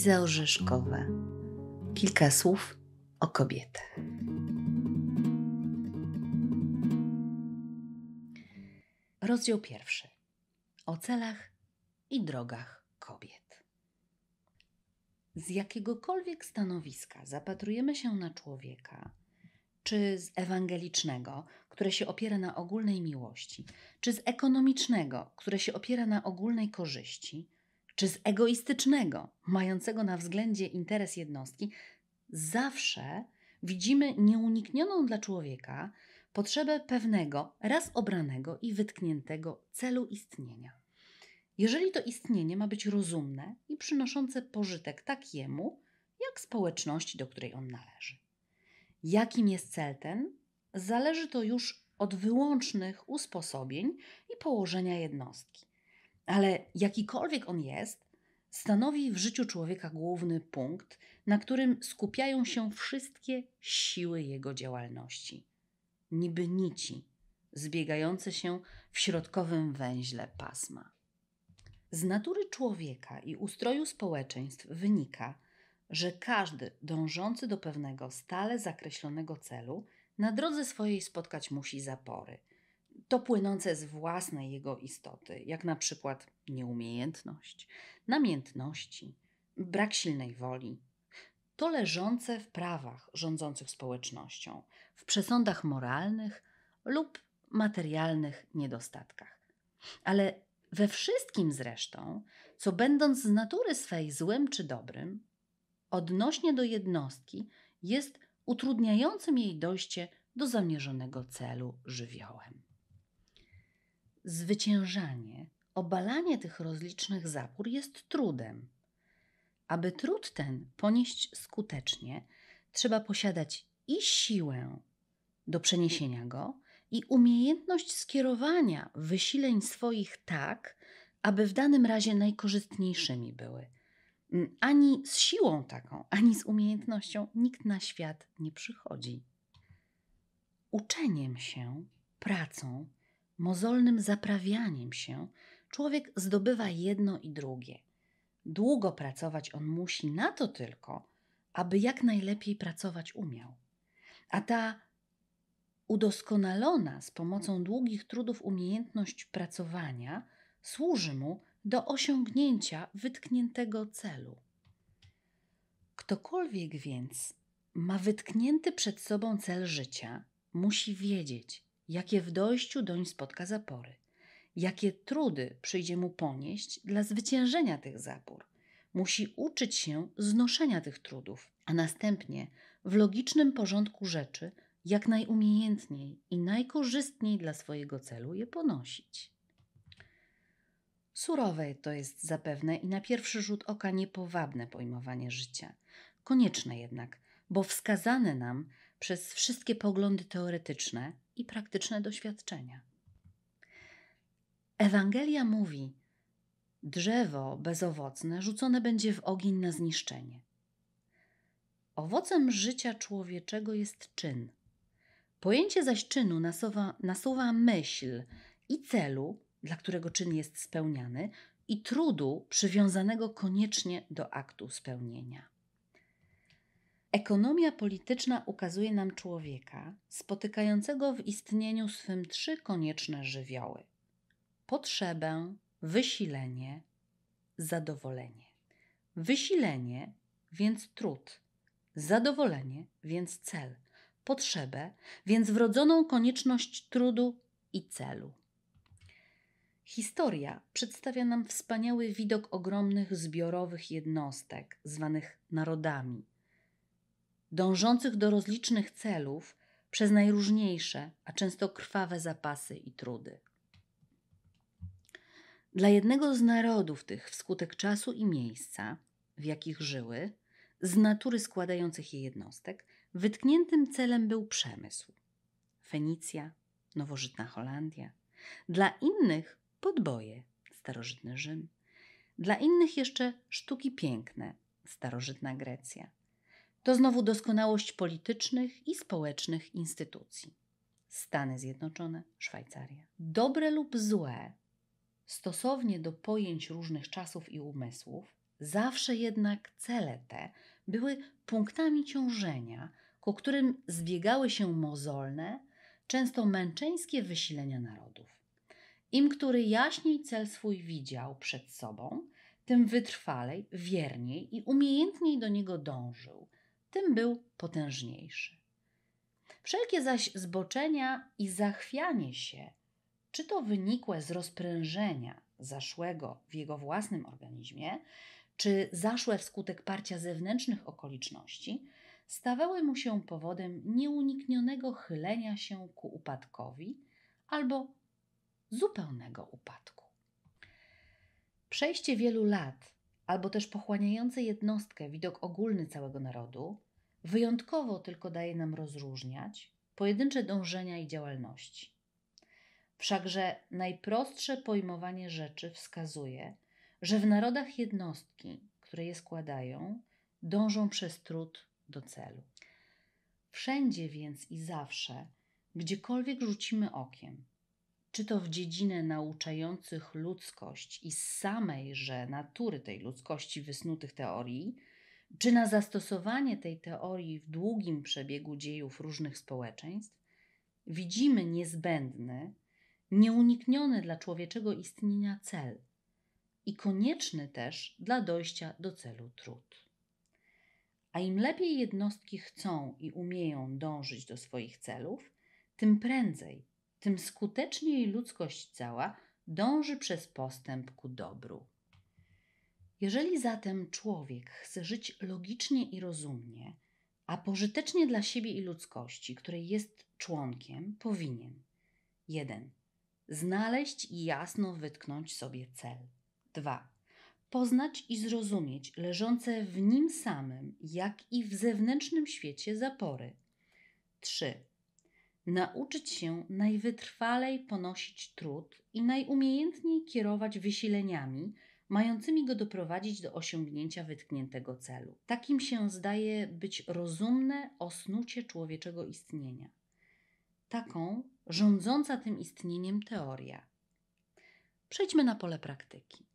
Liza Orzeszkowa. Kilka słów o kobietach. Rozdział pierwszy. O celach i drogach kobiet. Z jakiegokolwiek stanowiska zapatrujemy się na człowieka, czy z ewangelicznego, które się opiera na ogólnej miłości, czy z ekonomicznego, które się opiera na ogólnej korzyści, czy z egoistycznego, mającego na względzie interes jednostki, zawsze widzimy nieuniknioną dla człowieka potrzebę pewnego, raz obranego i wytkniętego celu istnienia. Jeżeli to istnienie ma być rozumne i przynoszące pożytek tak jemu, jak społeczności, do której on należy. Jakim jest cel ten, zależy to już od wyłącznych usposobień i położenia jednostki ale jakikolwiek on jest, stanowi w życiu człowieka główny punkt, na którym skupiają się wszystkie siły jego działalności. Niby nici zbiegające się w środkowym węźle pasma. Z natury człowieka i ustroju społeczeństw wynika, że każdy dążący do pewnego stale zakreślonego celu na drodze swojej spotkać musi zapory – to płynące z własnej jego istoty, jak na przykład nieumiejętność, namiętności, brak silnej woli, to leżące w prawach rządzących społecznością, w przesądach moralnych lub materialnych niedostatkach. Ale we wszystkim zresztą, co będąc z natury swej złym czy dobrym, odnośnie do jednostki jest utrudniającym jej dojście do zamierzonego celu żywiołem. Zwyciężanie, obalanie tych rozlicznych zapór jest trudem. Aby trud ten ponieść skutecznie, trzeba posiadać i siłę do przeniesienia go, i umiejętność skierowania wysileń swoich tak, aby w danym razie najkorzystniejszymi były. Mm, ani z siłą taką, ani z umiejętnością nikt na świat nie przychodzi. Uczeniem się, pracą, mozolnym zaprawianiem się, człowiek zdobywa jedno i drugie. Długo pracować on musi na to tylko, aby jak najlepiej pracować umiał. A ta udoskonalona z pomocą długich trudów umiejętność pracowania służy mu do osiągnięcia wytkniętego celu. Ktokolwiek więc ma wytknięty przed sobą cel życia, musi wiedzieć, jakie w dojściu doń spotka zapory, jakie trudy przyjdzie mu ponieść dla zwyciężenia tych zapór. Musi uczyć się znoszenia tych trudów, a następnie w logicznym porządku rzeczy jak najumiejętniej i najkorzystniej dla swojego celu je ponosić. Surowe to jest zapewne i na pierwszy rzut oka niepowabne pojmowanie życia. Konieczne jednak, bo wskazane nam przez wszystkie poglądy teoretyczne, i praktyczne doświadczenia. Ewangelia mówi: Drzewo bezowocne rzucone będzie w ogień na zniszczenie. Owocem życia człowieczego jest czyn. Pojęcie zaś czynu nasuwa, nasuwa myśl i celu, dla którego czyn jest spełniany, i trudu przywiązanego koniecznie do aktu spełnienia. Ekonomia polityczna ukazuje nam człowieka spotykającego w istnieniu swym trzy konieczne żywioły: potrzebę, wysilenie, zadowolenie. Wysilenie więc trud, zadowolenie więc cel, potrzebę więc wrodzoną konieczność trudu i celu. Historia przedstawia nam wspaniały widok ogromnych zbiorowych jednostek, zwanych narodami dążących do rozlicznych celów przez najróżniejsze, a często krwawe zapasy i trudy. Dla jednego z narodów tych wskutek czasu i miejsca, w jakich żyły, z natury składających je jednostek, wytkniętym celem był przemysł. Fenicja, nowożytna Holandia. Dla innych podboje, starożytny Rzym. Dla innych jeszcze sztuki piękne, starożytna Grecja to znowu doskonałość politycznych i społecznych instytucji. Stany Zjednoczone, Szwajcaria. Dobre lub złe, stosownie do pojęć różnych czasów i umysłów, zawsze jednak cele te były punktami ciążenia, ku którym zbiegały się mozolne, często męczeńskie wysilenia narodów. Im, który jaśniej cel swój widział przed sobą, tym wytrwalej, wierniej i umiejętniej do niego dążył – tym był potężniejszy. Wszelkie zaś zboczenia i zachwianie się, czy to wynikłe z rozprężenia zaszłego w jego własnym organizmie, czy zaszłe wskutek parcia zewnętrznych okoliczności, stawały mu się powodem nieuniknionego chylenia się ku upadkowi albo zupełnego upadku. Przejście wielu lat albo też pochłaniające jednostkę widok ogólny całego narodu, wyjątkowo tylko daje nam rozróżniać pojedyncze dążenia i działalności. Wszakże najprostsze pojmowanie rzeczy wskazuje, że w narodach jednostki, które je składają, dążą przez trud do celu. Wszędzie więc i zawsze, gdziekolwiek rzucimy okiem, czy to w dziedzinę nauczających ludzkość i samejże natury tej ludzkości wysnutych teorii, czy na zastosowanie tej teorii w długim przebiegu dziejów różnych społeczeństw, widzimy niezbędny, nieunikniony dla człowieczego istnienia cel i konieczny też dla dojścia do celu trud. A im lepiej jednostki chcą i umieją dążyć do swoich celów, tym prędzej tym skuteczniej ludzkość cała dąży przez postęp ku dobru. Jeżeli zatem człowiek chce żyć logicznie i rozumnie, a pożytecznie dla siebie i ludzkości, której jest członkiem, powinien 1. Znaleźć i jasno wytknąć sobie cel. 2. Poznać i zrozumieć leżące w nim samym, jak i w zewnętrznym świecie zapory. 3 nauczyć się najwytrwalej ponosić trud i najumiejętniej kierować wysileniami, mającymi go doprowadzić do osiągnięcia wytkniętego celu. Takim się zdaje być rozumne osnucie człowieczego istnienia. Taką rządząca tym istnieniem teoria. Przejdźmy na pole praktyki.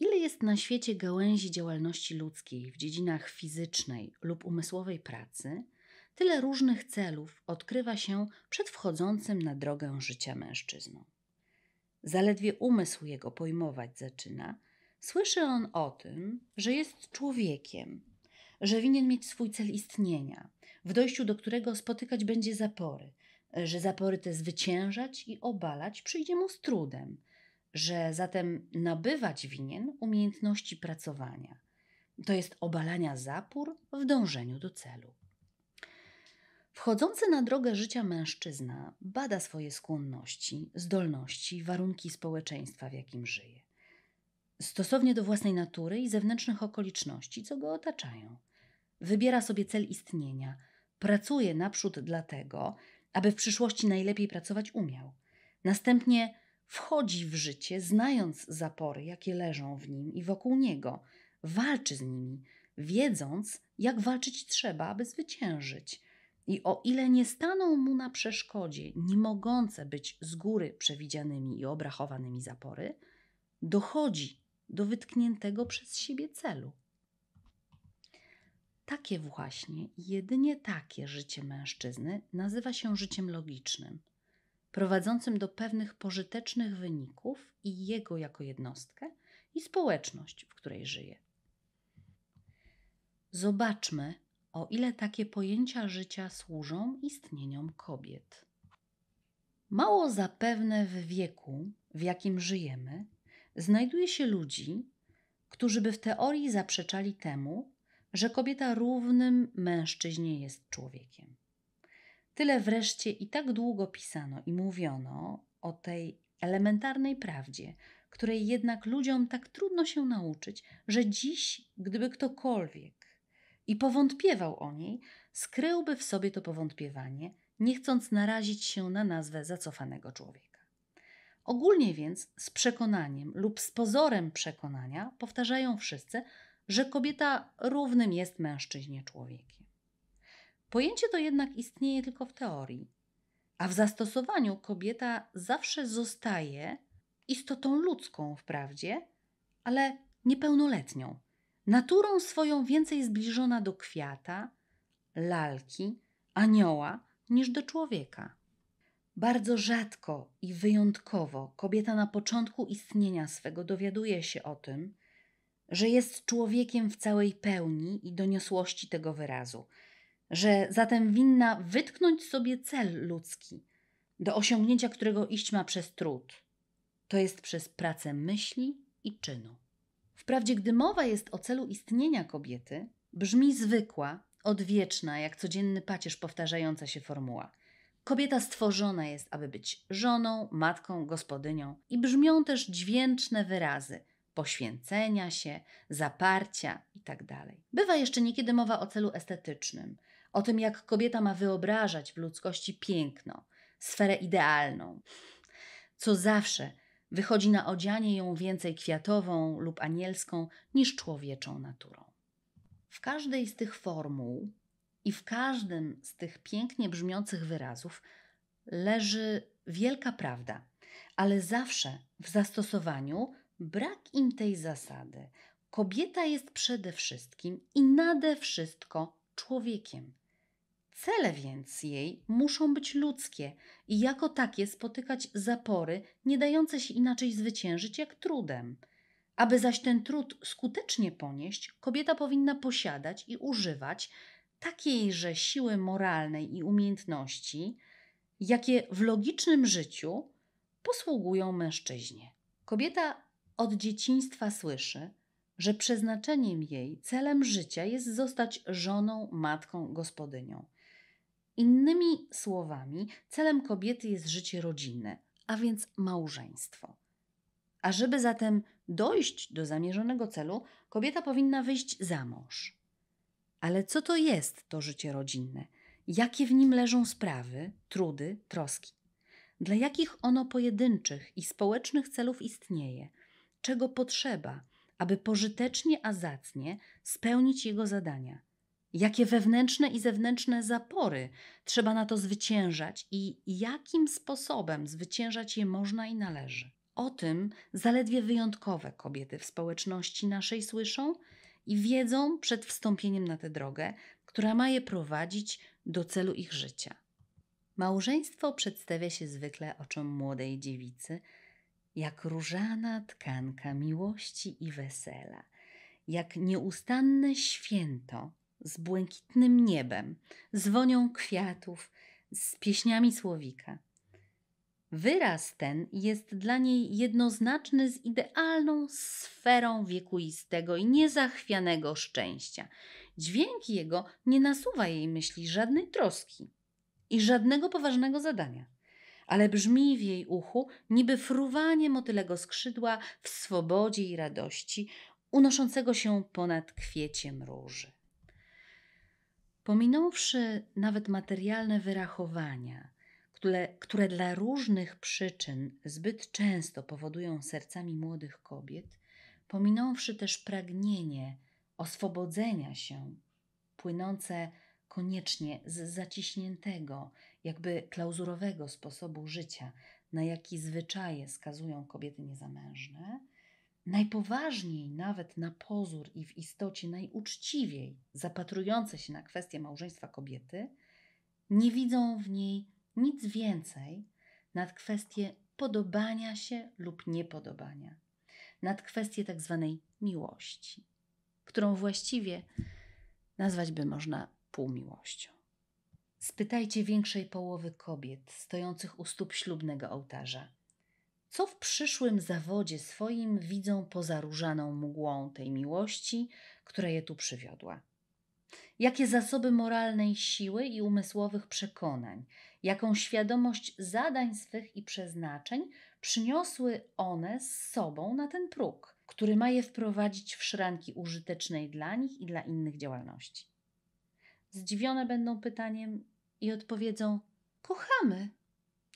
Ile jest na świecie gałęzi działalności ludzkiej w dziedzinach fizycznej lub umysłowej pracy, tyle różnych celów odkrywa się przed wchodzącym na drogę życia mężczyzną. Zaledwie umysł jego pojmować zaczyna, słyszy on o tym, że jest człowiekiem, że winien mieć swój cel istnienia, w dojściu do którego spotykać będzie zapory, że zapory te zwyciężać i obalać przyjdzie mu z trudem, że zatem nabywać winien umiejętności pracowania, to jest obalania zapór w dążeniu do celu. Wchodzący na drogę życia mężczyzna bada swoje skłonności, zdolności, warunki społeczeństwa, w jakim żyje, stosownie do własnej natury i zewnętrznych okoliczności, co go otaczają. Wybiera sobie cel istnienia, pracuje naprzód dlatego, aby w przyszłości najlepiej pracować umiał. Następnie wchodzi w życie, znając zapory, jakie leżą w nim i wokół niego, walczy z nimi, wiedząc, jak walczyć trzeba, aby zwyciężyć i o ile nie staną mu na przeszkodzie nie mogące być z góry przewidzianymi i obrachowanymi zapory, dochodzi do wytkniętego przez siebie celu. Takie właśnie, jedynie takie życie mężczyzny nazywa się życiem logicznym, prowadzącym do pewnych pożytecznych wyników i jego jako jednostkę i społeczność, w której żyje. Zobaczmy, o ile takie pojęcia życia służą istnieniom kobiet. Mało zapewne w wieku, w jakim żyjemy, znajduje się ludzi, którzy by w teorii zaprzeczali temu, że kobieta równym mężczyźnie jest człowiekiem. Tyle wreszcie i tak długo pisano i mówiono o tej elementarnej prawdzie, której jednak ludziom tak trudno się nauczyć, że dziś, gdyby ktokolwiek i powątpiewał o niej, skryłby w sobie to powątpiewanie, nie chcąc narazić się na nazwę zacofanego człowieka. Ogólnie więc z przekonaniem lub z pozorem przekonania powtarzają wszyscy, że kobieta równym jest mężczyźnie człowiekiem. Pojęcie to jednak istnieje tylko w teorii, a w zastosowaniu kobieta zawsze zostaje istotą ludzką wprawdzie, ale niepełnoletnią, naturą swoją więcej zbliżona do kwiata, lalki, anioła niż do człowieka. Bardzo rzadko i wyjątkowo kobieta na początku istnienia swego dowiaduje się o tym, że jest człowiekiem w całej pełni i doniosłości tego wyrazu, że zatem winna wytknąć sobie cel ludzki, do osiągnięcia którego iść ma przez trud, to jest przez pracę myśli i czynu. Wprawdzie, gdy mowa jest o celu istnienia kobiety, brzmi zwykła, odwieczna, jak codzienny pacierz powtarzająca się formuła. Kobieta stworzona jest, aby być żoną, matką, gospodynią i brzmią też dźwięczne wyrazy poświęcenia się, zaparcia itd. Tak Bywa jeszcze niekiedy mowa o celu estetycznym, o tym, jak kobieta ma wyobrażać w ludzkości piękno, sferę idealną, co zawsze wychodzi na odzianie ją więcej kwiatową lub anielską niż człowieczą naturą. W każdej z tych formuł i w każdym z tych pięknie brzmiących wyrazów leży wielka prawda, ale zawsze w zastosowaniu brak im tej zasady. Kobieta jest przede wszystkim i nade wszystko człowiekiem. Cele więc jej muszą być ludzkie i jako takie spotykać zapory, nie dające się inaczej zwyciężyć jak trudem. Aby zaś ten trud skutecznie ponieść, kobieta powinna posiadać i używać takiejże siły moralnej i umiejętności, jakie w logicznym życiu posługują mężczyźnie. Kobieta od dzieciństwa słyszy, że przeznaczeniem jej, celem życia jest zostać żoną, matką, gospodynią. Innymi słowami, celem kobiety jest życie rodzinne, a więc małżeństwo. A żeby zatem dojść do zamierzonego celu, kobieta powinna wyjść za mąż. Ale co to jest to życie rodzinne? Jakie w nim leżą sprawy, trudy, troski? Dla jakich ono pojedynczych i społecznych celów istnieje? Czego potrzeba, aby pożytecznie a zacnie spełnić jego zadania? jakie wewnętrzne i zewnętrzne zapory trzeba na to zwyciężać i jakim sposobem zwyciężać je można i należy. O tym zaledwie wyjątkowe kobiety w społeczności naszej słyszą i wiedzą przed wstąpieniem na tę drogę, która ma je prowadzić do celu ich życia. Małżeństwo przedstawia się zwykle oczom młodej dziewicy jak różana tkanka miłości i wesela, jak nieustanne święto z błękitnym niebem, z wonią kwiatów, z pieśniami słowika. Wyraz ten jest dla niej jednoznaczny z idealną sferą wiekuistego i niezachwianego szczęścia. Dźwięk jego nie nasuwa jej myśli żadnej troski i żadnego poważnego zadania, ale brzmi w jej uchu niby fruwanie motylego skrzydła w swobodzie i radości, unoszącego się ponad kwieciem róży. Pominąwszy nawet materialne wyrachowania, które, które dla różnych przyczyn zbyt często powodują sercami młodych kobiet, pominąwszy też pragnienie oswobodzenia się, płynące koniecznie z zaciśniętego, jakby klauzurowego sposobu życia, na jaki zwyczaje skazują kobiety niezamężne, najpoważniej nawet na pozór i w istocie najuczciwiej zapatrujące się na kwestię małżeństwa kobiety, nie widzą w niej nic więcej nad kwestię podobania się lub niepodobania, nad kwestię tak zwanej miłości, którą właściwie nazwać by można półmiłością. Spytajcie większej połowy kobiet stojących u stóp ślubnego ołtarza – co w przyszłym zawodzie swoim widzą poza różaną mgłą tej miłości, która je tu przywiodła. Jakie zasoby moralnej siły i umysłowych przekonań, jaką świadomość zadań swych i przeznaczeń przyniosły one z sobą na ten próg, który ma je wprowadzić w szranki użytecznej dla nich i dla innych działalności. Zdziwione będą pytaniem i odpowiedzą: Kochamy,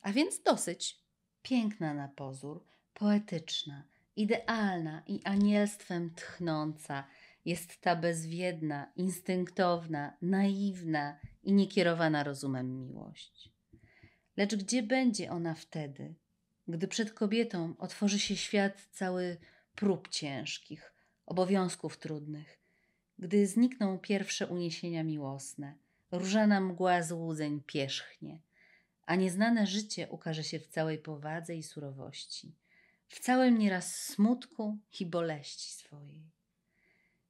a więc dosyć piękna na pozór, poetyczna, idealna i anielstwem tchnąca, jest ta bezwiedna, instynktowna, naiwna i niekierowana rozumem miłość. Lecz gdzie będzie ona wtedy, gdy przed kobietą otworzy się świat cały prób ciężkich, obowiązków trudnych, gdy znikną pierwsze uniesienia miłosne, różana mgła złudzeń pierzchnie, a nieznane życie ukaże się w całej powadze i surowości, w całym nieraz smutku i boleści swojej.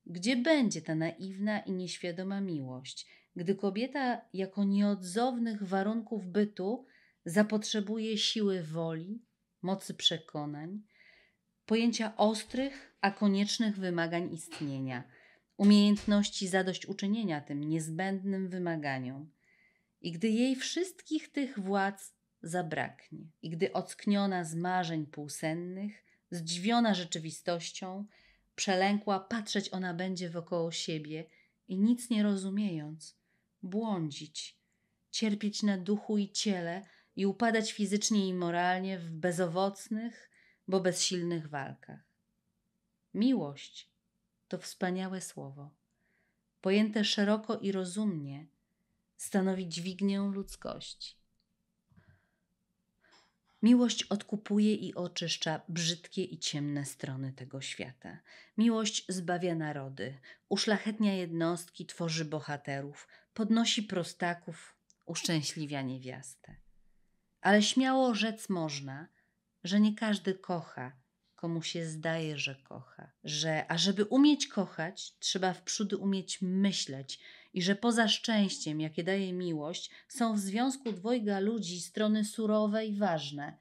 Gdzie będzie ta naiwna i nieświadoma miłość, gdy kobieta jako nieodzownych warunków bytu zapotrzebuje siły woli, mocy przekonań, pojęcia ostrych, a koniecznych wymagań istnienia, umiejętności zadośćuczynienia tym niezbędnym wymaganiom – i gdy jej wszystkich tych władz zabraknie, i gdy ockniona z marzeń półsennych, zdziwiona rzeczywistością, przelękła, patrzeć ona będzie wokoło siebie i nic nie rozumiejąc, błądzić, cierpieć na duchu i ciele i upadać fizycznie i moralnie w bezowocnych, bo bezsilnych walkach. Miłość to wspaniałe słowo, pojęte szeroko i rozumnie stanowi dźwignię ludzkości. Miłość odkupuje i oczyszcza brzydkie i ciemne strony tego świata. Miłość zbawia narody, uszlachetnia jednostki, tworzy bohaterów, podnosi prostaków, uszczęśliwia niewiastę. Ale śmiało rzec można, że nie każdy kocha, komu się zdaje, że kocha. Że ażeby umieć kochać, trzeba wprzódy umieć myśleć, i że poza szczęściem, jakie daje miłość, są w związku dwojga ludzi strony surowe i ważne,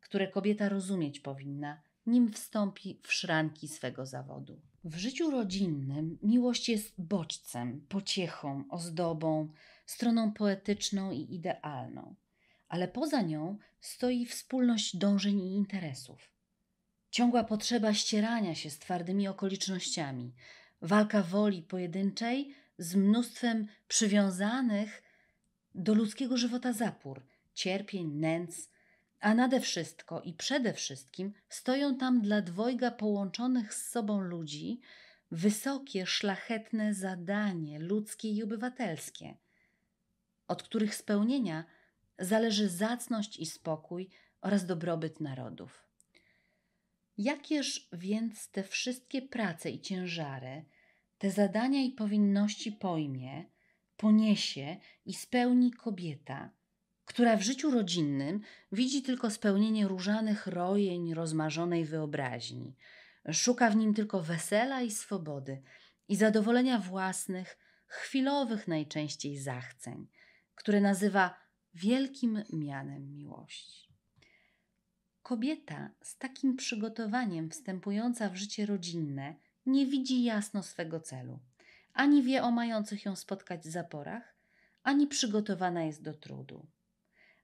które kobieta rozumieć powinna, nim wstąpi w szranki swego zawodu. W życiu rodzinnym miłość jest bodźcem, pociechą, ozdobą, stroną poetyczną i idealną, ale poza nią stoi wspólność dążeń i interesów. Ciągła potrzeba ścierania się z twardymi okolicznościami, walka woli pojedynczej z mnóstwem przywiązanych do ludzkiego żywota zapór, cierpień, nędz, a nade wszystko i przede wszystkim stoją tam dla dwojga połączonych z sobą ludzi wysokie, szlachetne zadanie ludzkie i obywatelskie, od których spełnienia zależy zacność i spokój oraz dobrobyt narodów. Jakież więc te wszystkie prace i ciężary, te zadania i powinności pojmie, poniesie i spełni kobieta, która w życiu rodzinnym widzi tylko spełnienie różanych rojeń rozmarzonej wyobraźni, szuka w nim tylko wesela i swobody i zadowolenia własnych, chwilowych najczęściej zachceń, które nazywa wielkim mianem miłości. Kobieta z takim przygotowaniem wstępująca w życie rodzinne nie widzi jasno swego celu, ani wie o mających ją spotkać zaporach, ani przygotowana jest do trudu.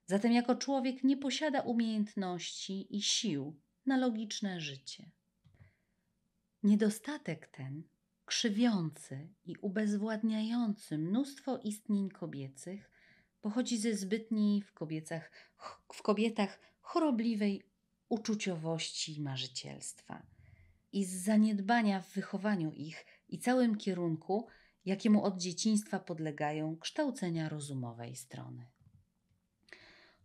Zatem jako człowiek nie posiada umiejętności i sił na logiczne życie. Niedostatek ten, krzywiący i ubezwładniający mnóstwo istnień kobiecych, pochodzi ze zbytniej w, w kobietach chorobliwej uczuciowości i marzycielstwa – i z zaniedbania w wychowaniu ich i całym kierunku, jakiemu od dzieciństwa podlegają kształcenia rozumowej strony.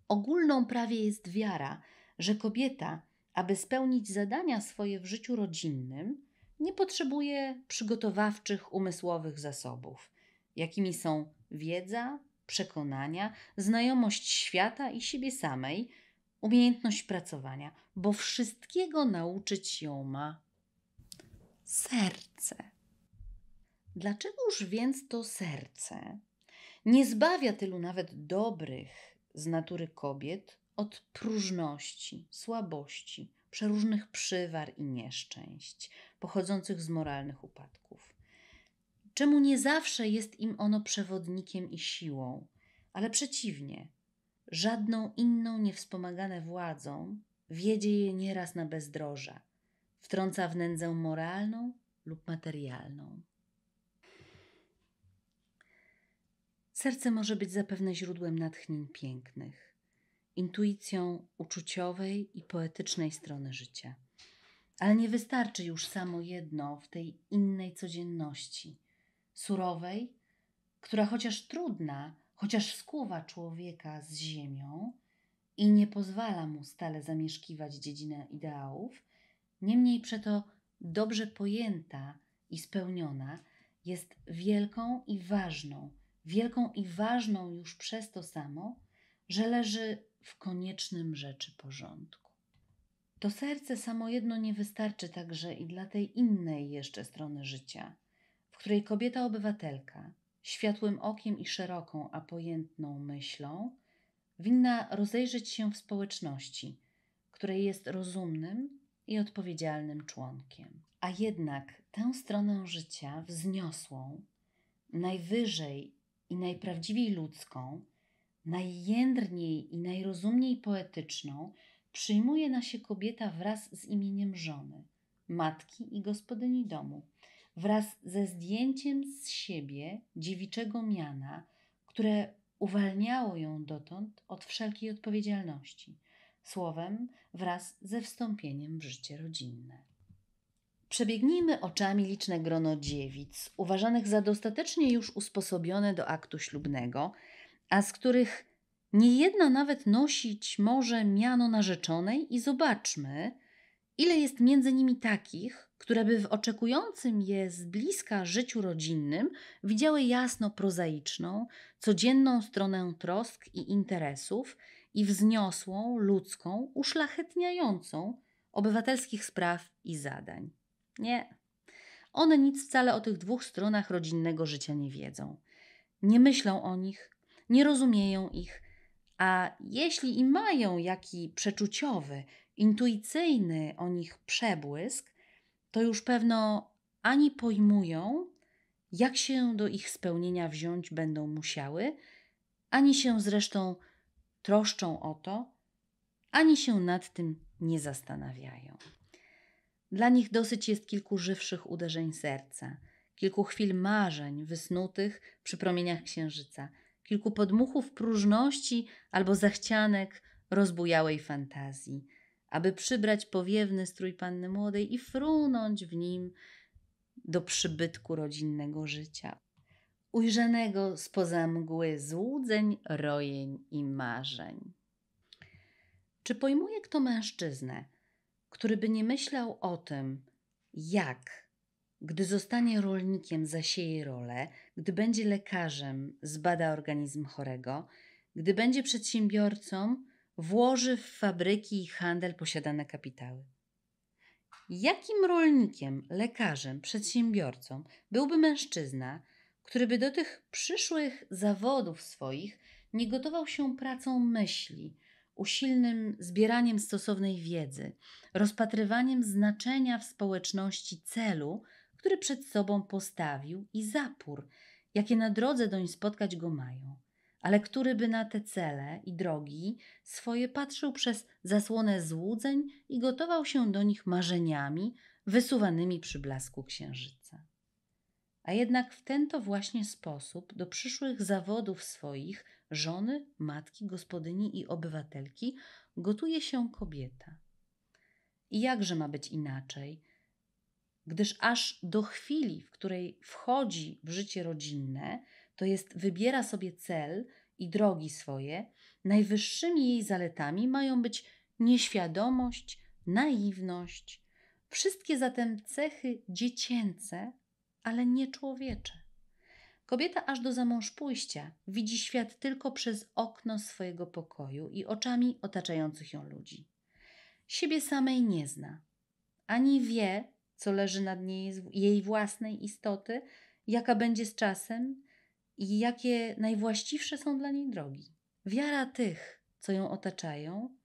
Ogólną prawie jest wiara, że kobieta, aby spełnić zadania swoje w życiu rodzinnym, nie potrzebuje przygotowawczych umysłowych zasobów, jakimi są wiedza, przekonania, znajomość świata i siebie samej, umiejętność pracowania, bo wszystkiego nauczyć ją ma serce. Dlaczegoż więc to serce nie zbawia tylu nawet dobrych z natury kobiet od próżności, słabości, przeróżnych przywar i nieszczęść pochodzących z moralnych upadków? Czemu nie zawsze jest im ono przewodnikiem i siłą, ale przeciwnie, żadną inną niewspomagane władzą wiedzie je nieraz na bezdroża wtrąca w nędzę moralną lub materialną. Serce może być zapewne źródłem natchnień pięknych, intuicją uczuciowej i poetycznej strony życia. Ale nie wystarczy już samo jedno w tej innej codzienności, surowej, która chociaż trudna, chociaż skuwa człowieka z ziemią i nie pozwala mu stale zamieszkiwać dziedzinę ideałów, Niemniej przeto dobrze pojęta i spełniona jest wielką i ważną, wielką i ważną już przez to samo, że leży w koniecznym rzeczy porządku. To serce samo jedno nie wystarczy także i dla tej innej jeszcze strony życia, w której kobieta obywatelka, światłym okiem i szeroką, a pojętną myślą, winna rozejrzeć się w społeczności, której jest rozumnym i odpowiedzialnym członkiem. A jednak tę stronę życia wzniosłą, najwyżej i najprawdziwiej ludzką, najjędrniej i najrozumniej poetyczną przyjmuje na się kobieta wraz z imieniem żony, matki i gospodyni domu, wraz ze zdjęciem z siebie dziewiczego miana, które uwalniało ją dotąd od wszelkiej odpowiedzialności – słowem wraz ze wstąpieniem w życie rodzinne. Przebiegnijmy oczami liczne grono dziewic, uważanych za dostatecznie już usposobione do aktu ślubnego, a z których niejedna nawet nosić może miano narzeczonej i zobaczmy, ile jest między nimi takich, które by w oczekującym je z bliska życiu rodzinnym widziały jasno prozaiczną, codzienną stronę trosk i interesów, i wzniosłą, ludzką, uszlachetniającą obywatelskich spraw i zadań. Nie. One nic wcale o tych dwóch stronach rodzinnego życia nie wiedzą. Nie myślą o nich, nie rozumieją ich, a jeśli i mają jaki przeczuciowy, intuicyjny o nich przebłysk, to już pewno ani pojmują, jak się do ich spełnienia wziąć będą musiały, ani się zresztą troszczą o to, ani się nad tym nie zastanawiają. Dla nich dosyć jest kilku żywszych uderzeń serca, kilku chwil marzeń wysnutych przy promieniach księżyca, kilku podmuchów próżności albo zachcianek rozbujałej fantazji, aby przybrać powiewny strój panny młodej i frunąć w nim do przybytku rodzinnego życia ujrzanego spoza mgły złudzeń, rojeń i marzeń. Czy pojmuje kto mężczyznę, który by nie myślał o tym, jak, gdy zostanie rolnikiem, zasieje rolę, gdy będzie lekarzem, zbada organizm chorego, gdy będzie przedsiębiorcą, włoży w fabryki i handel posiadane kapitały? Jakim rolnikiem, lekarzem, przedsiębiorcą byłby mężczyzna, który by do tych przyszłych zawodów swoich nie gotował się pracą myśli, usilnym zbieraniem stosownej wiedzy, rozpatrywaniem znaczenia w społeczności celu, który przed sobą postawił i zapór, jakie na drodze doń spotkać go mają, ale który by na te cele i drogi swoje patrzył przez zasłonę złudzeń i gotował się do nich marzeniami wysuwanymi przy blasku księżyca a jednak w ten to właśnie sposób do przyszłych zawodów swoich żony, matki, gospodyni i obywatelki gotuje się kobieta. I jakże ma być inaczej, gdyż aż do chwili, w której wchodzi w życie rodzinne, to jest wybiera sobie cel i drogi swoje, najwyższymi jej zaletami mają być nieświadomość, naiwność, wszystkie zatem cechy dziecięce, ale nie człowiecze. Kobieta aż do zamąż pójścia widzi świat tylko przez okno swojego pokoju i oczami otaczających ją ludzi. Siebie samej nie zna, ani wie, co leży nad niej, jej własnej istoty, jaka będzie z czasem i jakie najwłaściwsze są dla niej drogi. Wiara tych, co ją otaczają,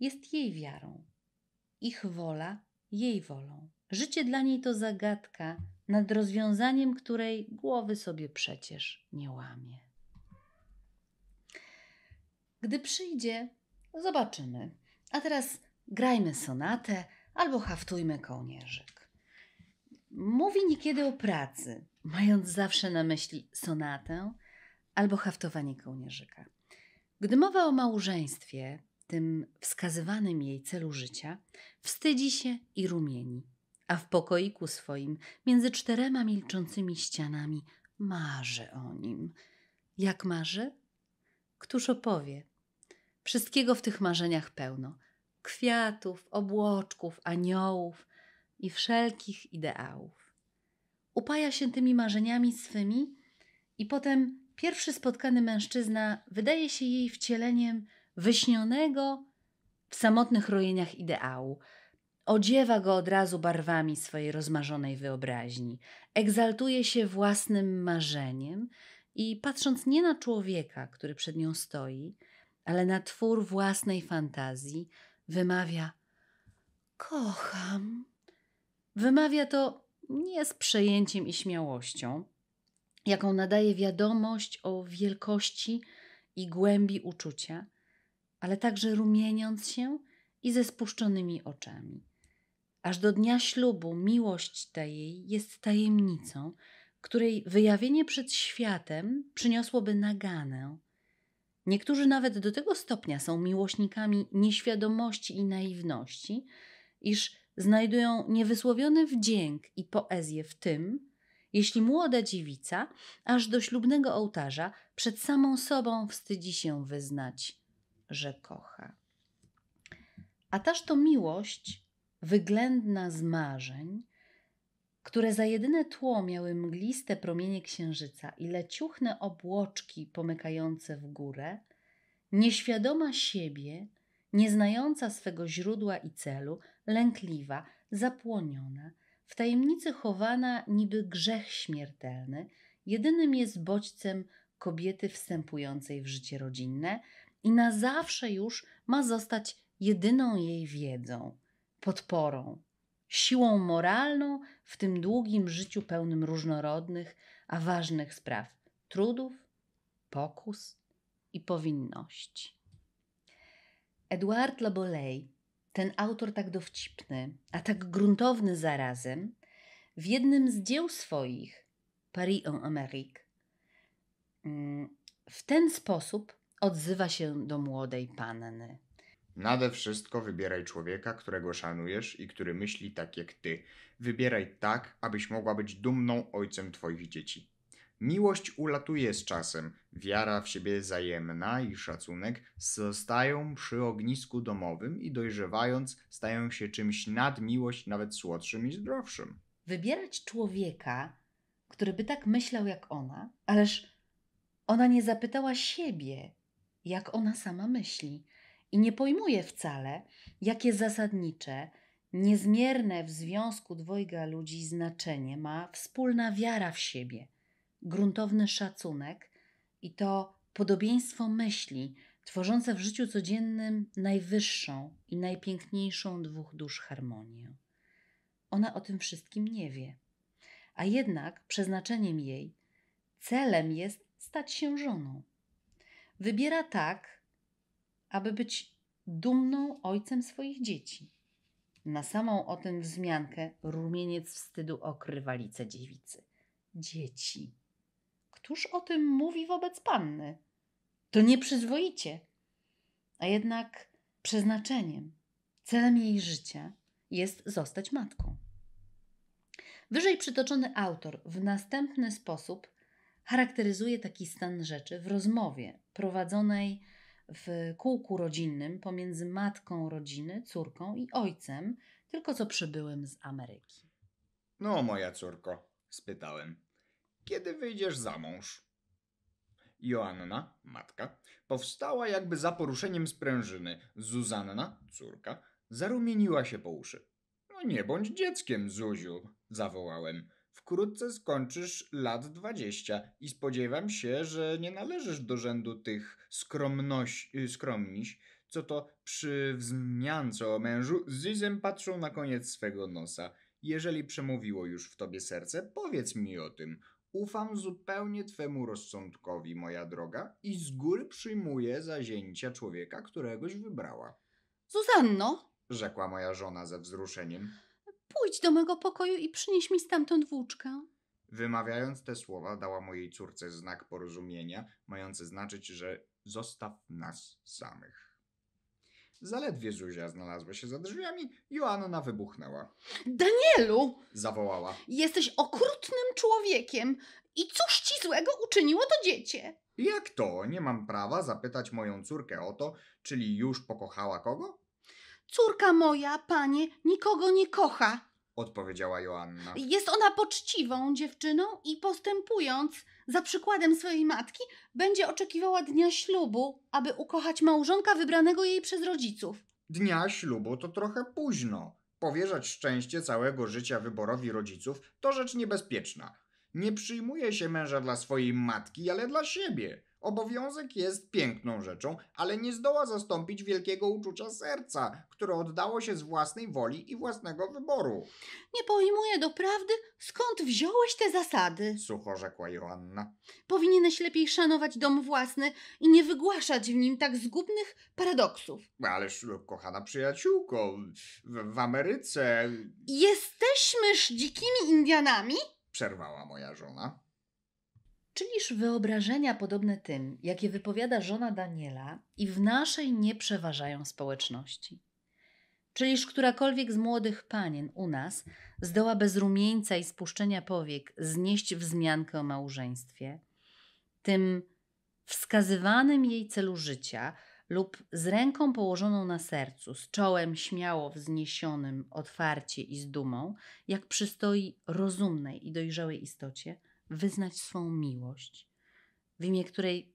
jest jej wiarą, ich wola jej wolą. Życie dla niej to zagadka, nad rozwiązaniem której głowy sobie przecież nie łamie. Gdy przyjdzie, zobaczymy. A teraz grajmy sonatę albo haftujmy kołnierzyk. Mówi niekiedy o pracy, mając zawsze na myśli sonatę albo haftowanie kołnierzyka. Gdy mowa o małżeństwie, tym wskazywanym jej celu życia, wstydzi się i rumieni a w pokoiku swoim, między czterema milczącymi ścianami, marzę o nim. Jak marzę? Któż opowie? Wszystkiego w tych marzeniach pełno: kwiatów, obłoczków, aniołów i wszelkich ideałów. Upaja się tymi marzeniami swymi, i potem pierwszy spotkany mężczyzna wydaje się jej wcieleniem wyśnionego w samotnych rojeniach ideału Odziewa go od razu barwami swojej rozmarzonej wyobraźni, egzaltuje się własnym marzeniem i patrząc nie na człowieka, który przed nią stoi, ale na twór własnej fantazji, wymawia: Kocham. Wymawia to nie z przejęciem i śmiałością, jaką nadaje wiadomość o wielkości i głębi uczucia, ale także rumieniąc się i ze spuszczonymi oczami. Aż do dnia ślubu miłość ta jej jest tajemnicą, której wyjawienie przed światem przyniosłoby naganę. Niektórzy nawet do tego stopnia są miłośnikami nieświadomości i naiwności, iż znajdują niewysłowiony wdzięk i poezję w tym, jeśli młoda dziewica aż do ślubnego ołtarza przed samą sobą wstydzi się wyznać, że kocha. A taż to miłość wyględna z marzeń, które za jedyne tło miały mgliste promienie księżyca i leciuchne obłoczki pomykające w górę, nieświadoma siebie, nieznająca swego źródła i celu, lękliwa, zapłoniona, w tajemnicy chowana niby grzech śmiertelny, jedynym jest bodźcem kobiety wstępującej w życie rodzinne i na zawsze już ma zostać jedyną jej wiedzą, podporą, siłą moralną w tym długim życiu pełnym różnorodnych, a ważnych spraw, trudów, pokus i powinności. Edouard Labolley, ten autor tak dowcipny, a tak gruntowny zarazem, w jednym z dzieł swoich, Paris en Amérique, mm, w ten sposób odzywa się do młodej panny. Nade wszystko wybieraj człowieka, którego szanujesz i który myśli tak jak ty. Wybieraj tak, abyś mogła być dumną ojcem twoich dzieci. Miłość ulatuje z czasem, wiara w siebie wzajemna i szacunek zostają przy ognisku domowym i dojrzewając stają się czymś nad miłość nawet słodszym i zdrowszym. Wybierać człowieka, który by tak myślał jak ona, ależ ona nie zapytała siebie, jak ona sama myśli i nie pojmuje wcale, jakie zasadnicze, niezmierne w związku dwojga ludzi znaczenie ma wspólna wiara w siebie, gruntowny szacunek i to podobieństwo myśli, tworzące w życiu codziennym najwyższą i najpiękniejszą dwóch dusz harmonię. Ona o tym wszystkim nie wie, a jednak przeznaczeniem jej, celem jest stać się żoną. Wybiera tak, aby być dumną ojcem swoich dzieci. Na samą o tym wzmiankę rumieniec wstydu okrywa lice dziewicy. Dzieci. Któż o tym mówi wobec panny? To nieprzyzwoicie. A jednak przeznaczeniem, celem jej życia jest zostać matką. Wyżej przytoczony autor w następny sposób charakteryzuje taki stan rzeczy w rozmowie prowadzonej w kółku rodzinnym pomiędzy matką rodziny, córką i ojcem, tylko co przybyłym z Ameryki. No, moja córko, spytałem, kiedy wyjdziesz za mąż? Joanna, matka, powstała jakby za poruszeniem sprężyny. Zuzanna, córka, zarumieniła się po uszy. No nie bądź dzieckiem, Zuziu, zawołałem. Wkrótce skończysz lat 20 i spodziewam się, że nie należysz do rzędu tych skromnoś, y, skromniś, co to przy wzmiance o mężu z zizem patrzą na koniec swego nosa. Jeżeli przemówiło już w tobie serce, powiedz mi o tym. Ufam zupełnie twemu rozsądkowi, moja droga, i z góry przyjmuję zazięcia człowieka, któregoś wybrała. Zuzanno, rzekła moja żona ze wzruszeniem. Pójdź do mego pokoju i przynieś mi stamtąd włóczkę. Wymawiając te słowa, dała mojej córce znak porozumienia, mający znaczyć, że zostaw nas samych. Zaledwie Zuzia znalazła się za drzwiami, Joanna wybuchnęła. Danielu! Zawołała. Jesteś okrutnym człowiekiem i cóż ci złego uczyniło to dziecię? Jak to? Nie mam prawa zapytać moją córkę o to, czyli już pokochała kogo? Córka moja, panie, nikogo nie kocha, odpowiedziała Joanna. Jest ona poczciwą dziewczyną i postępując za przykładem swojej matki, będzie oczekiwała dnia ślubu, aby ukochać małżonka wybranego jej przez rodziców. Dnia ślubu to trochę późno. Powierzać szczęście całego życia wyborowi rodziców to rzecz niebezpieczna. Nie przyjmuje się męża dla swojej matki, ale dla siebie. Obowiązek jest piękną rzeczą, ale nie zdoła zastąpić wielkiego uczucia serca, które oddało się z własnej woli i własnego wyboru. Nie pojmuję doprawdy, skąd wziąłeś te zasady, sucho rzekła Joanna. Powinieneś lepiej szanować dom własny i nie wygłaszać w nim tak zgubnych paradoksów. Ależ, kochana przyjaciółko, w, w Ameryce. Jesteśmy dzikimi Indianami? przerwała moja żona. Czyliż wyobrażenia podobne tym, jakie wypowiada żona Daniela i w naszej nie przeważają społeczności. Czyliż którakolwiek z młodych panien u nas zdoła bez rumieńca i spuszczenia powiek znieść wzmiankę o małżeństwie, tym wskazywanym jej celu życia lub z ręką położoną na sercu, z czołem śmiało wzniesionym otwarcie i z dumą, jak przystoi rozumnej i dojrzałej istocie – wyznać swą miłość, w imię której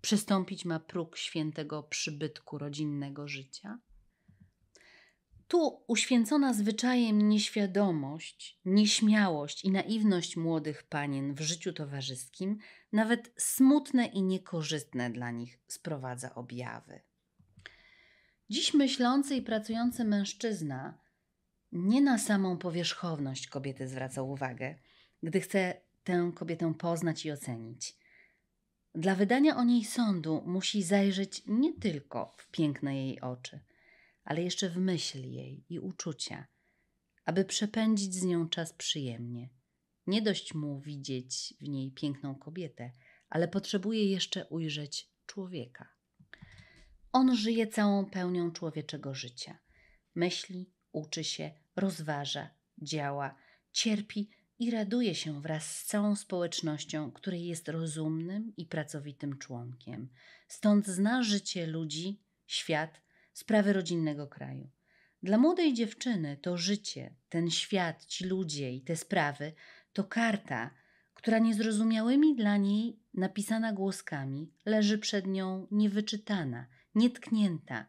przystąpić ma próg świętego przybytku rodzinnego życia? Tu uświęcona zwyczajem nieświadomość, nieśmiałość i naiwność młodych panien w życiu towarzyskim, nawet smutne i niekorzystne dla nich sprowadza objawy. Dziś myślący i pracujący mężczyzna nie na samą powierzchowność kobiety zwraca uwagę, gdy chce tę kobietę poznać i ocenić. Dla wydania o niej sądu musi zajrzeć nie tylko w piękne jej oczy, ale jeszcze w myśl jej i uczucia, aby przepędzić z nią czas przyjemnie. Nie dość mu widzieć w niej piękną kobietę, ale potrzebuje jeszcze ujrzeć człowieka. On żyje całą pełnią człowieczego życia. Myśli, uczy się, rozważa, działa, cierpi, i raduje się wraz z całą społecznością, której jest rozumnym i pracowitym członkiem. Stąd zna życie ludzi, świat, sprawy rodzinnego kraju. Dla młodej dziewczyny to życie, ten świat, ci ludzie i te sprawy to karta, która niezrozumiałymi dla niej napisana głoskami leży przed nią niewyczytana, nietknięta,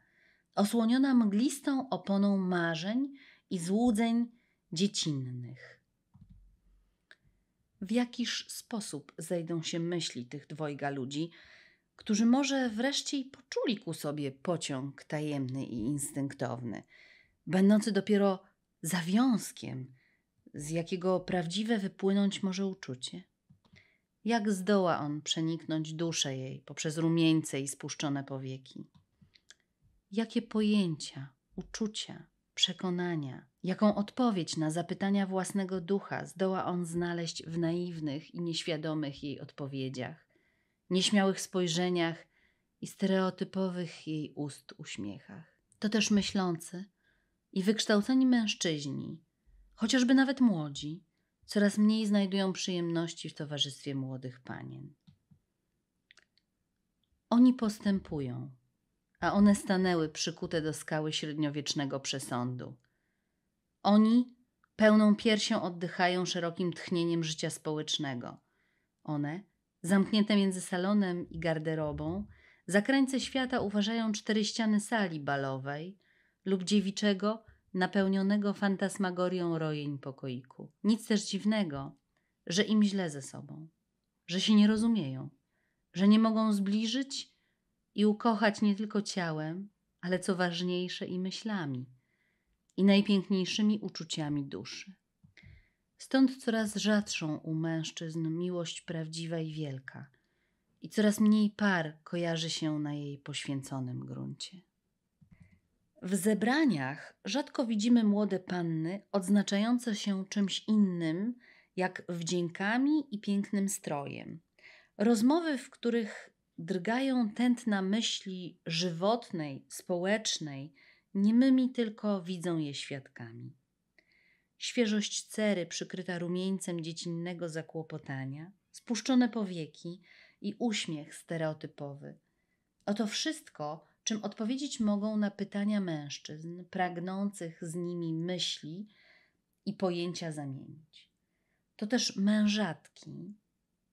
osłoniona mglistą oponą marzeń i złudzeń dziecinnych w jakiż sposób zejdą się myśli tych dwojga ludzi, którzy może wreszcie poczuli ku sobie pociąg tajemny i instynktowny, będący dopiero zawiązkiem, z jakiego prawdziwe wypłynąć może uczucie. Jak zdoła on przeniknąć duszę jej poprzez rumieńce i spuszczone powieki? Jakie pojęcia, uczucia, przekonania, jaką odpowiedź na zapytania własnego ducha zdoła on znaleźć w naiwnych i nieświadomych jej odpowiedziach, nieśmiałych spojrzeniach i stereotypowych jej ust uśmiechach. To też myślący i wykształceni mężczyźni, chociażby nawet młodzi, coraz mniej znajdują przyjemności w towarzystwie młodych panien. Oni postępują, a one stanęły przykute do skały średniowiecznego przesądu. Oni pełną piersią oddychają szerokim tchnieniem życia społecznego. One, zamknięte między salonem i garderobą, za krańce świata uważają cztery ściany sali balowej lub dziewiczego, napełnionego fantasmagorią rojeń pokoiku. Nic też dziwnego, że im źle ze sobą, że się nie rozumieją, że nie mogą zbliżyć i ukochać nie tylko ciałem, ale co ważniejsze i myślami, i najpiękniejszymi uczuciami duszy. Stąd coraz rzadszą u mężczyzn miłość prawdziwa i wielka, i coraz mniej par kojarzy się na jej poświęconym gruncie. W zebraniach rzadko widzimy młode panny odznaczające się czymś innym, jak wdziękami i pięknym strojem. Rozmowy, w których drgają tętna myśli żywotnej, społecznej, niemymi tylko widzą je świadkami. Świeżość cery przykryta rumieńcem dziecinnego zakłopotania, spuszczone powieki i uśmiech stereotypowy. Oto wszystko, czym odpowiedzieć mogą na pytania mężczyzn, pragnących z nimi myśli i pojęcia zamienić. To też mężatki,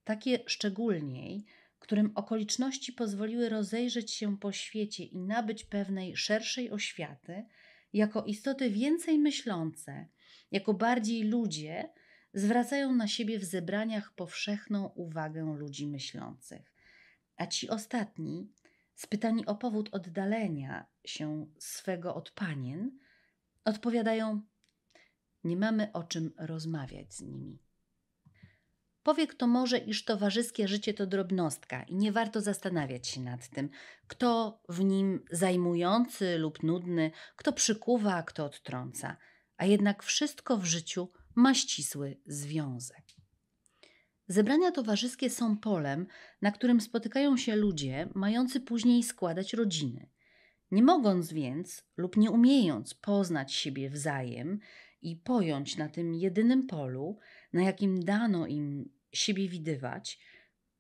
takie szczególniej, którym okoliczności pozwoliły rozejrzeć się po świecie i nabyć pewnej szerszej oświaty, jako istoty więcej myślące, jako bardziej ludzie, zwracają na siebie w zebraniach powszechną uwagę ludzi myślących. A ci ostatni, spytani o powód oddalenia się swego od panien, odpowiadają: Nie mamy o czym rozmawiać z nimi. Powie kto może, iż towarzyskie życie to drobnostka i nie warto zastanawiać się nad tym, kto w nim zajmujący lub nudny, kto przykuwa, a kto odtrąca. A jednak wszystko w życiu ma ścisły związek. Zebrania towarzyskie są polem, na którym spotykają się ludzie mający później składać rodziny. Nie mogąc więc lub nie umiejąc poznać siebie wzajem, i pojąć na tym jedynym polu, na jakim dano im siebie widywać,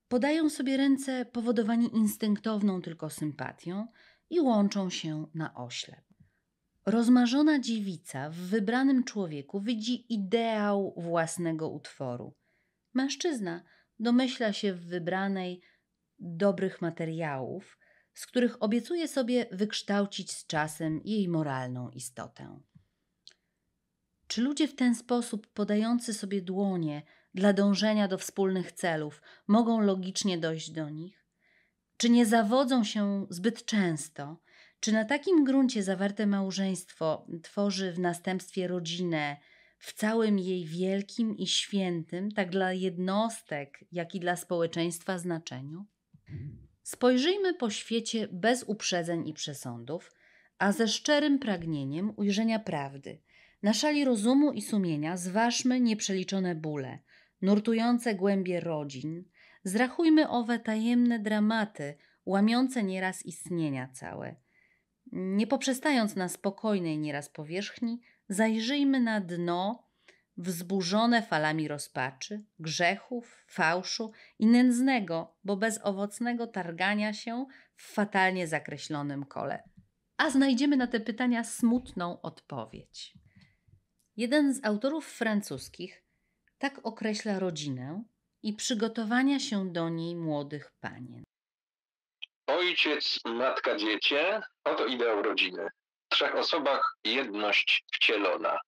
podają sobie ręce powodowani instynktowną tylko sympatią i łączą się na oślep. Rozmarzona dziewica w wybranym człowieku widzi ideał własnego utworu. Mężczyzna domyśla się w wybranej dobrych materiałów, z których obiecuje sobie wykształcić z czasem jej moralną istotę. Czy ludzie w ten sposób podający sobie dłonie dla dążenia do wspólnych celów mogą logicznie dojść do nich? Czy nie zawodzą się zbyt często? Czy na takim gruncie zawarte małżeństwo tworzy w następstwie rodzinę w całym jej wielkim i świętym, tak dla jednostek, jak i dla społeczeństwa znaczeniu? Spojrzyjmy po świecie bez uprzedzeń i przesądów, a ze szczerym pragnieniem ujrzenia prawdy – na szali rozumu i sumienia zważmy nieprzeliczone bóle, nurtujące głębie rodzin, zrachujmy owe tajemne dramaty, łamiące nieraz istnienia całe. Nie poprzestając na spokojnej nieraz powierzchni, zajrzyjmy na dno wzburzone falami rozpaczy, grzechów, fałszu i nędznego, bo bezowocnego targania się w fatalnie zakreślonym kole. A znajdziemy na te pytania smutną odpowiedź. Jeden z autorów francuskich tak określa rodzinę i przygotowania się do niej młodych panien. Ojciec, matka, dziecię oto ideał rodziny. W trzech osobach jedność wcielona.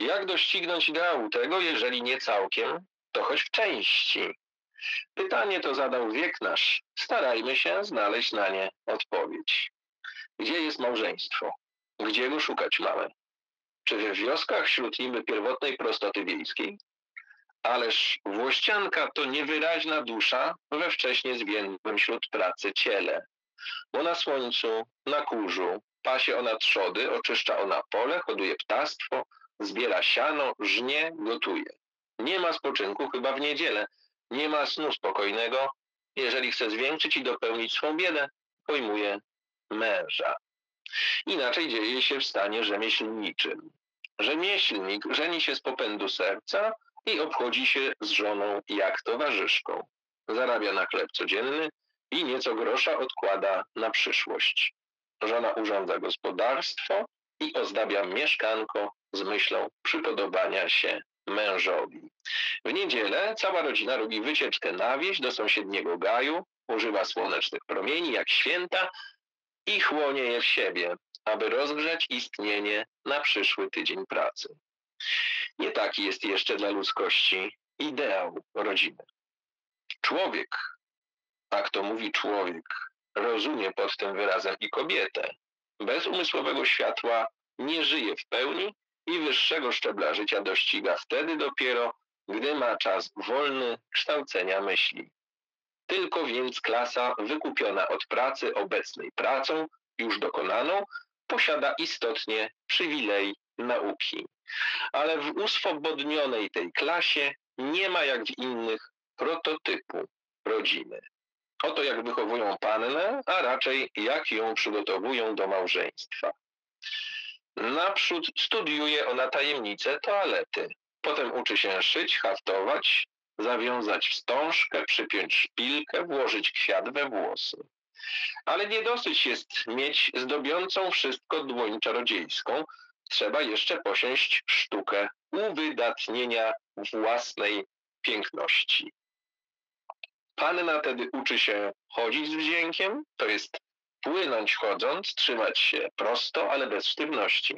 Jak doścignąć ideału tego, jeżeli nie całkiem, to choć w części? Pytanie to zadał wiek nasz. Starajmy się znaleźć na nie odpowiedź. Gdzie jest małżeństwo? Gdzie go szukać mamy? czy we wioskach ślutnimy pierwotnej prostoty wiejskiej? Ależ włościanka to niewyraźna dusza we wcześnie zwiędłym śród pracy ciele. Bo na słońcu, na kurzu, pasie ona trzody, oczyszcza ona pole, hoduje ptactwo, zbiera siano, żnie, gotuje. Nie ma spoczynku chyba w niedzielę, nie ma snu spokojnego. Jeżeli chce zwiększyć i dopełnić swą biedę, pojmuje męża. Inaczej dzieje się w stanie rzemieślniczym. Rzemieślnik żeni się z popędu serca i obchodzi się z żoną jak towarzyszką. Zarabia na chleb codzienny i nieco grosza odkłada na przyszłość. Żona urządza gospodarstwo i ozdabia mieszkanko z myślą przypodobania się mężowi. W niedzielę cała rodzina robi wycieczkę na wieś do sąsiedniego gaju, używa słonecznych promieni jak święta, i chłonie je w siebie, aby rozgrzać istnienie na przyszły tydzień pracy. Nie taki jest jeszcze dla ludzkości ideał rodziny. Człowiek, tak to mówi człowiek, rozumie pod tym wyrazem i kobietę. Bez umysłowego światła nie żyje w pełni i wyższego szczebla życia dościga wtedy dopiero, gdy ma czas wolny kształcenia myśli. Tylko więc klasa wykupiona od pracy obecnej pracą, już dokonaną, posiada istotnie przywilej nauki. Ale w uswobodnionej tej klasie nie ma jak w innych prototypu rodziny. Oto jak wychowują pannę, a raczej jak ją przygotowują do małżeństwa. Naprzód studiuje ona tajemnice toalety. Potem uczy się szyć, haftować, zawiązać wstążkę, przypiąć szpilkę, włożyć kwiat we włosy. Ale nie dosyć jest mieć zdobiącą wszystko dłoń czarodziejską, trzeba jeszcze posiąść sztukę uwydatnienia własnej piękności. Panna tedy uczy się chodzić z wdziękiem, to jest płynąć chodząc, trzymać się prosto, ale bez sztywności.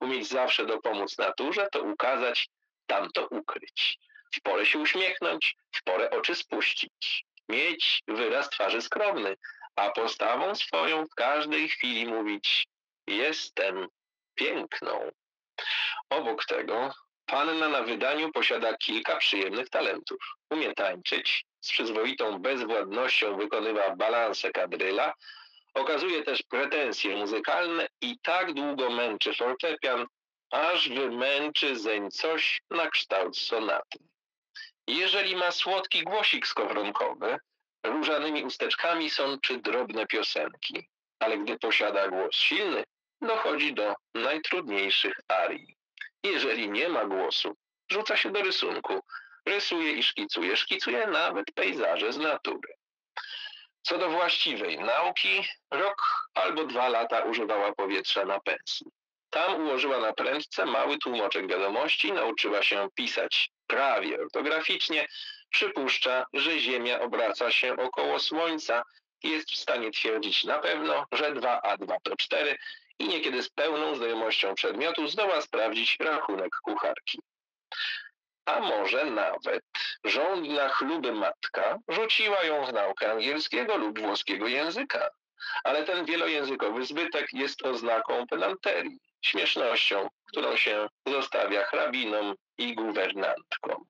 Umieć zawsze dopomóc naturze, to ukazać, tamto ukryć w porę się uśmiechnąć, w porę oczy spuścić, mieć wyraz twarzy skromny, a postawą swoją w każdej chwili mówić jestem piękną. Obok tego panna na wydaniu posiada kilka przyjemnych talentów. Umie tańczyć, z przyzwoitą bezwładnością wykonywa balanse kadryla, okazuje też pretensje muzykalne i tak długo męczy fortepian, aż wymęczy zeń coś na kształt sonaty jeżeli ma słodki głosik skowronkowy, różanymi usteczkami są czy drobne piosenki, ale gdy posiada głos silny, dochodzi do najtrudniejszych arii. Jeżeli nie ma głosu, rzuca się do rysunku, rysuje i szkicuje, szkicuje nawet pejzaże z natury. Co do właściwej nauki, rok albo dwa lata używała powietrza na pensji. Tam ułożyła na prędce mały tłumoczek wiadomości, nauczyła się pisać prawie ortograficznie przypuszcza, że Ziemia obraca się około Słońca i jest w stanie twierdzić na pewno, że 2a2 to 4 i niekiedy z pełną znajomością przedmiotu zdoła sprawdzić rachunek kucharki. A może nawet żądna chluby matka rzuciła ją w naukę angielskiego lub włoskiego języka. Ale ten wielojęzykowy zbytek jest oznaką pedanterii, śmiesznością, którą się zostawia hrabinom i guwernantką.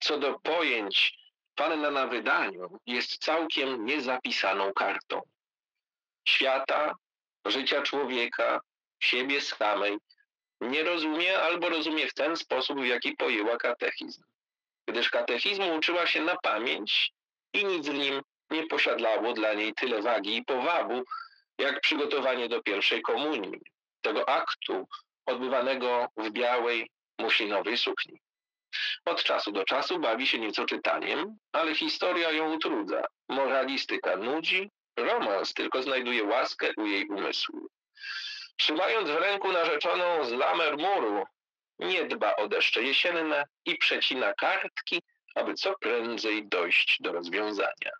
Co do pojęć, panna na wydaniu jest całkiem niezapisaną kartą. Świata, życia człowieka, siebie samej nie rozumie albo rozumie w ten sposób, w jaki pojęła katechizm. Gdyż katechizmu uczyła się na pamięć i nic w nim nie posiadało dla niej tyle wagi i powabu, jak przygotowanie do pierwszej komunii, tego aktu odbywanego w białej, muflinowej sukni. Od czasu do czasu bawi się nieco czytaniem, ale historia ją utrudza. Moralistyka nudzi, romans tylko znajduje łaskę u jej umysłu. Trzymając w ręku narzeczoną z lamer muru, nie dba o deszcze jesienne i przecina kartki, aby co prędzej dojść do rozwiązania.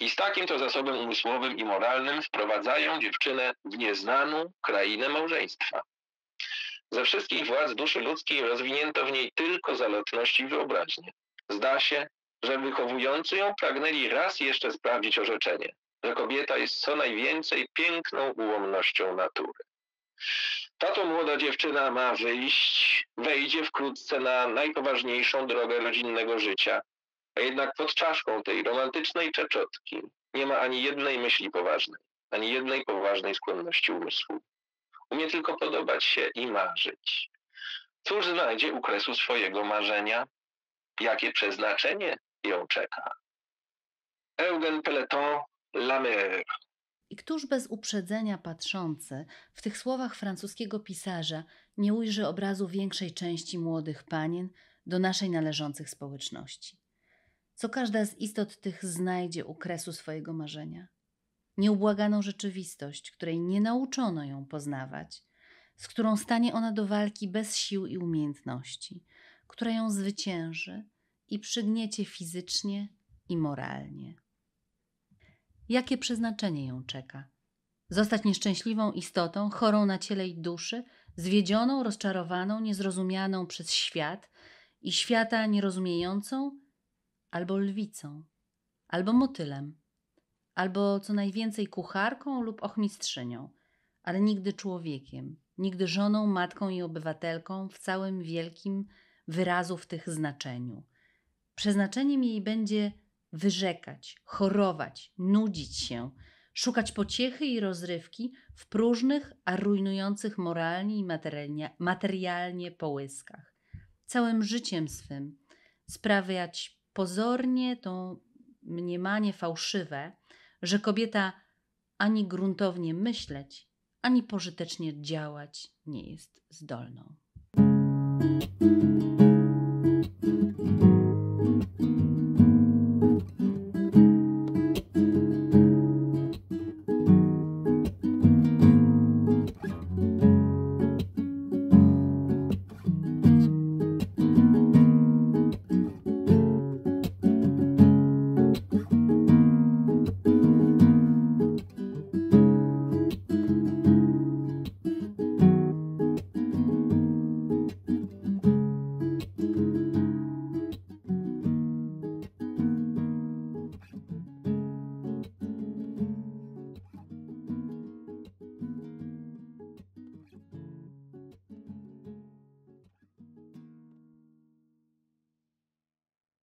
I z takim to zasobem umysłowym i moralnym wprowadzają dziewczynę w nieznaną krainę małżeństwa. Ze wszystkich władz duszy ludzkiej rozwinięto w niej tylko zalotność i wyobraźnię. Zda się, że wychowujący ją pragnęli raz jeszcze sprawdzić orzeczenie, że kobieta jest co najwięcej piękną ułomnością natury. Ta to młoda dziewczyna ma wyjść, wejdzie wkrótce na najpoważniejszą drogę rodzinnego życia, a jednak pod czaszką tej romantycznej czeczotki nie ma ani jednej myśli poważnej, ani jednej poważnej skłonności umysłu. Umie tylko podobać się i marzyć. Cóż znajdzie u kresu swojego marzenia? Jakie przeznaczenie ją czeka? Eugen Peleton, La I któż bez uprzedzenia patrzący w tych słowach francuskiego pisarza nie ujrzy obrazu większej części młodych panien do naszej należących społeczności? Co każda z istot tych znajdzie u kresu swojego marzenia? nieubłaganą rzeczywistość, której nie nauczono ją poznawać, z którą stanie ona do walki bez sił i umiejętności, która ją zwycięży i przygniecie fizycznie i moralnie. Jakie przeznaczenie ją czeka? Zostać nieszczęśliwą istotą, chorą na ciele i duszy, zwiedzioną, rozczarowaną, niezrozumianą przez świat i świata nierozumiejącą, albo lwicą, albo motylem albo co najwięcej kucharką lub ochmistrzynią, ale nigdy człowiekiem, nigdy żoną, matką i obywatelką w całym wielkim wyrazu w tych znaczeniu. Przeznaczeniem jej będzie wyrzekać, chorować, nudzić się, szukać pociechy i rozrywki w próżnych, a rujnujących moralnie i materialnie połyskach. Całym życiem swym sprawiać pozornie to mniemanie fałszywe, że kobieta ani gruntownie myśleć, ani pożytecznie działać nie jest zdolną.